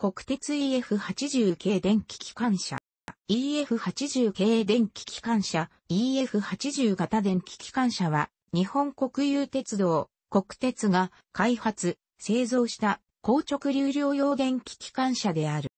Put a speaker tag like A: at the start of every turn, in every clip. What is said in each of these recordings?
A: 国鉄 EF80 系電気機関車。EF80 系電気機関車 EF80 型電気機関車は日本国有鉄道、国鉄が開発、製造した硬直流量用電気機関車である。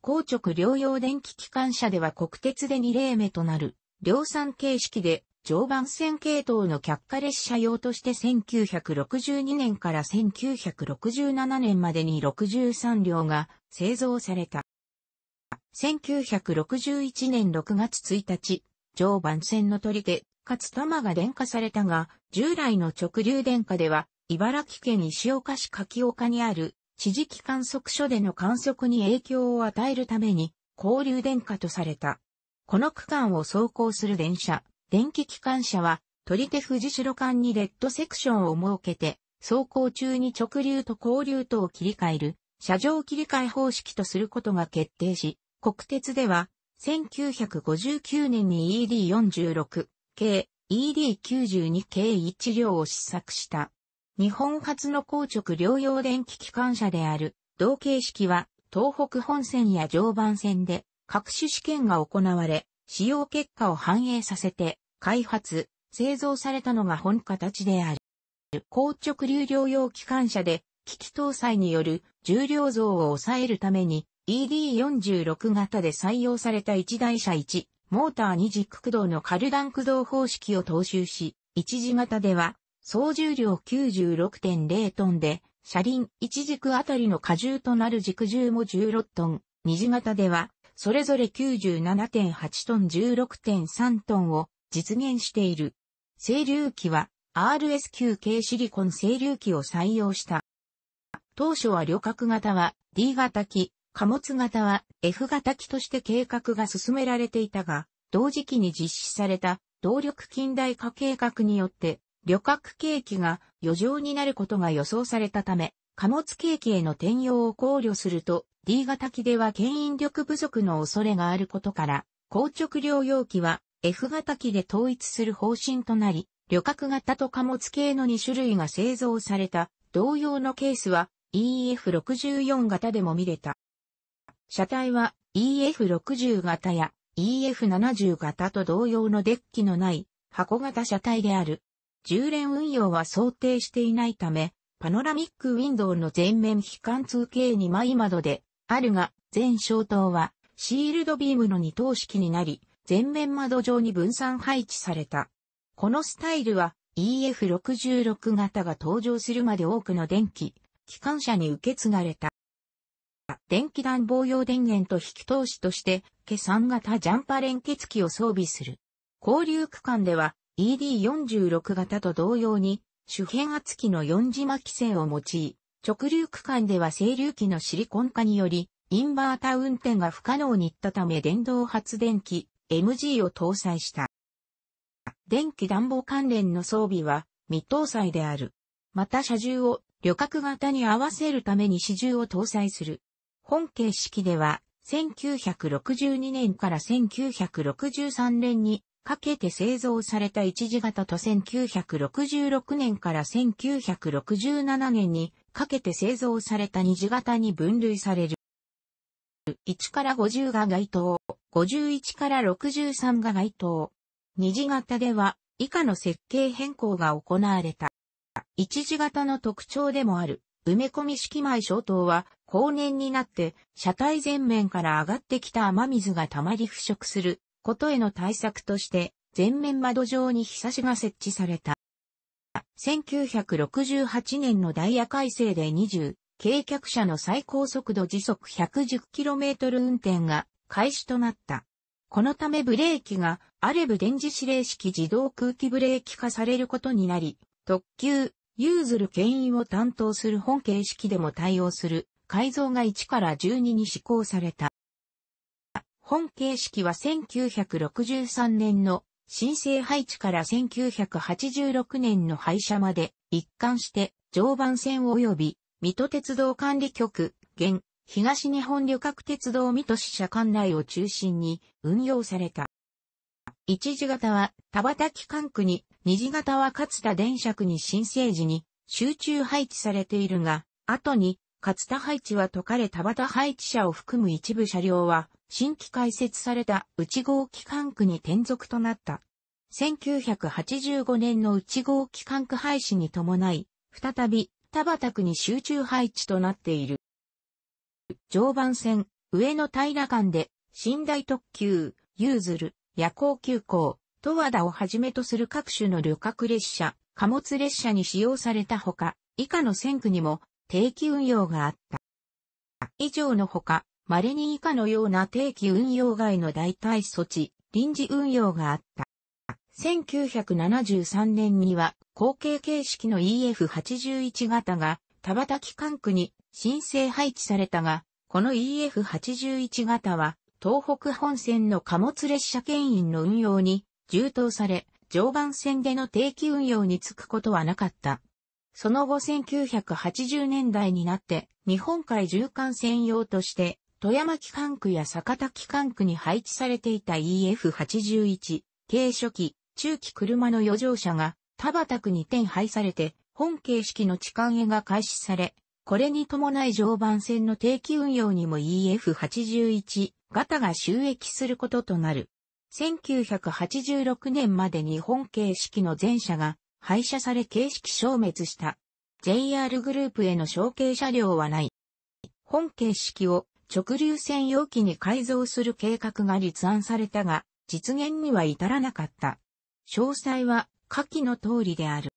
A: 硬直両用電気機関車では国鉄で2例目となる量産形式で常磐線系統の却下列車用として1962年から1967年までに63両が製造された。1961年6月1日、常磐線の砦、つ玉が電化されたが、従来の直流電化では、茨城県石岡市柿岡にある、地磁気観測所での観測に影響を与えるために、交流電化とされた。この区間を走行する電車、電気機関車は、取手富士城間にレッドセクションを設けて、走行中に直流と交流とを切り替える、車上切り替え方式とすることが決定し、国鉄では、1959年に ED46 系、ED92 系1両を試作した。日本初の硬直両用電気機関車である、同形式は、東北本線や常磐線で、各種試験が行われ、使用結果を反映させて、開発、製造されたのが本形である。硬直流量用機関車で、機器搭載による重量増を抑えるために、ED46 型で採用された1台車1、モーター2軸駆動のカルダン駆動方式を踏襲し、1次型では、総重量96.0トンで、車輪1軸あたりの荷重となる軸重も16トン、2次型では、それぞれ97.8トン16.3トンを実現している。整流器は RSQ 系シリコン整流器を採用した。当初は旅客型は D 型機、貨物型は F 型機として計画が進められていたが、同時期に実施された動力近代化計画によって、旅客景気が余剰になることが予想されたため、貨物景気への転用を考慮すると、D 型機では牽引力不足の恐れがあることから、硬直療養機は F 型機で統一する方針となり、旅客型と貨物系の2種類が製造された同様のケースは EF64 型でも見れた。車体は EF60 型や EF70 型と同様のデッキのない箱型車体である。充電運用は想定していないため、パノラミックウィンドウの全面非貫通に2枚窓であるが、全消灯はシールドビームの2等式になり、全面窓状に分散配置された。このスタイルは EF66 型が登場するまで多くの電気、機関車に受け継がれた。電気暖房用電源と引き通しとして、計算型ジャンパ連結機を装備する。交流区間では ED46 型と同様に、主変圧機の四字巻き線を用い、直流区間では整流機のシリコン化により、インバータ運転が不可能に行ったため電動発電機、MG を搭載した。電気暖房関連の装備は未搭載である。また車重を旅客型に合わせるために支重を搭載する。本形式では1962年から1963年にかけて製造された一次型と1966年から1967年にかけて製造された二次型に分類される。1から50が該当。51から63が該当。二次型では以下の設計変更が行われた。一次型の特徴でもある埋め込み式前小灯は後年になって車体前面から上がってきた雨水が溜まり腐食することへの対策として前面窓上に日差しが設置された。1968年のダイヤ改正で20、軽客車の最高速度時速 110km 運転が開始となった。このためブレーキがアレブ電磁指令式自動空気ブレーキ化されることになり、特急、ユーズル牽引を担当する本形式でも対応する改造が1から12に施行された。本形式は1963年の新生配置から1986年の廃車まで一貫して常磐線及び水戸鉄道管理局、現東日本旅客鉄道水戸支社管内を中心に運用された。一時型は田畑機関区に、二次型は勝田電車区に新生時に集中配置されているが、後に勝田配置は解かれ田畑配置車を含む一部車両は新規開設された内号機関区に転属となった。1985年の内号機関区廃止に伴い、再び田畑区に集中配置となっている。常磐線、上野平間で、寝台特急、ユーズル、夜行急行、十和田をはじめとする各種の旅客列車、貨物列車に使用されたほか、以下の線区にも定期運用があった。以上のほか、稀に以下のような定期運用外の代替措置、臨時運用があった。1973年には、後継形式の EF81 型が田畑関区に申請配置されたが、この EF81 型は、東北本線の貨物列車牽引の運用に充当され、常磐線での定期運用に就くことはなかった。その後1980年代になって、日本海縦貫専用として、富山機関区や坂田機関区に配置されていた EF81、軽初期、中期車の余剰車が、田畑区に転廃されて、本形式の置換絵が開始され、これに伴い常磐線の定期運用にも EF81 型が収益することとなる。1986年までに本形式の全車が廃車され形式消滅した。JR グループへの承継車両はない。本形式を直流専用機に改造する計画が立案されたが、実現には至らなかった。詳細は下記の通りである。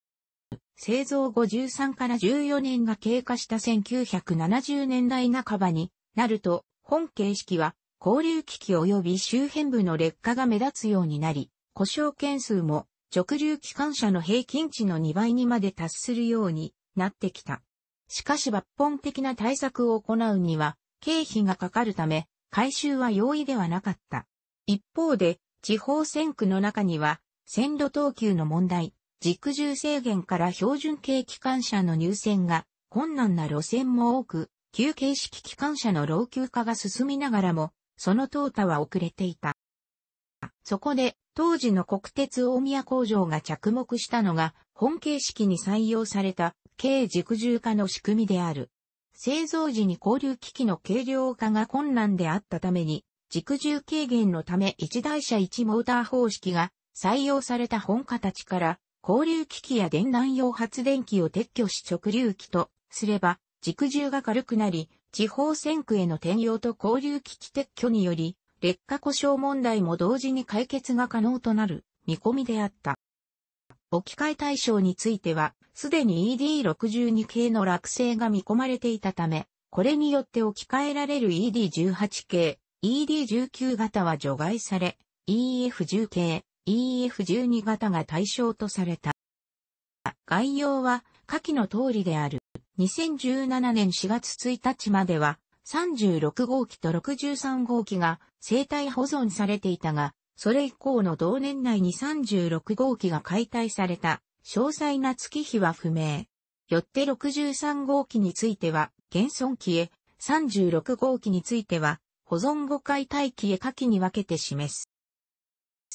A: 製造後3から14年が経過した1970年代半ばになると、本形式は交流機器及び周辺部の劣化が目立つようになり、故障件数も直流機関車の平均値の2倍にまで達するようになってきた。しかし抜本的な対策を行うには、経費がかかるため、回収は容易ではなかった。一方で、地方線区の中には、線路等級の問題、軸重制限から標準系機関車の入線が困難な路線も多く、旧形式機関車の老朽化が進みながらも、その淘汰は遅れていた。そこで、当時の国鉄大宮工場が着目したのが、本形式に採用された、軽軸重化の仕組みである。製造時に交流機器の軽量化が困難であったために、軸重軽減のため一台車一モーター方式が採用された本形から交流機器や電暖用発電機を撤去し直流機とすれば、軸重が軽くなり、地方線区への転用と交流機器撤去により、劣化故障問題も同時に解決が可能となる見込みであった。置き換え対象については、すでに ED62 系の落成が見込まれていたため、これによって置き換えられる ED18 系、ED19 型は除外され、EF10 系、EF12 型が対象とされた。概要は下記の通りである。2017年4月1日までは36号機と63号機が生体保存されていたが、それ以降の同年内に36号機が解体された。詳細な月日は不明。よって63号機については現存機へ、36号機については保存後解体機へ下記に分けて示す。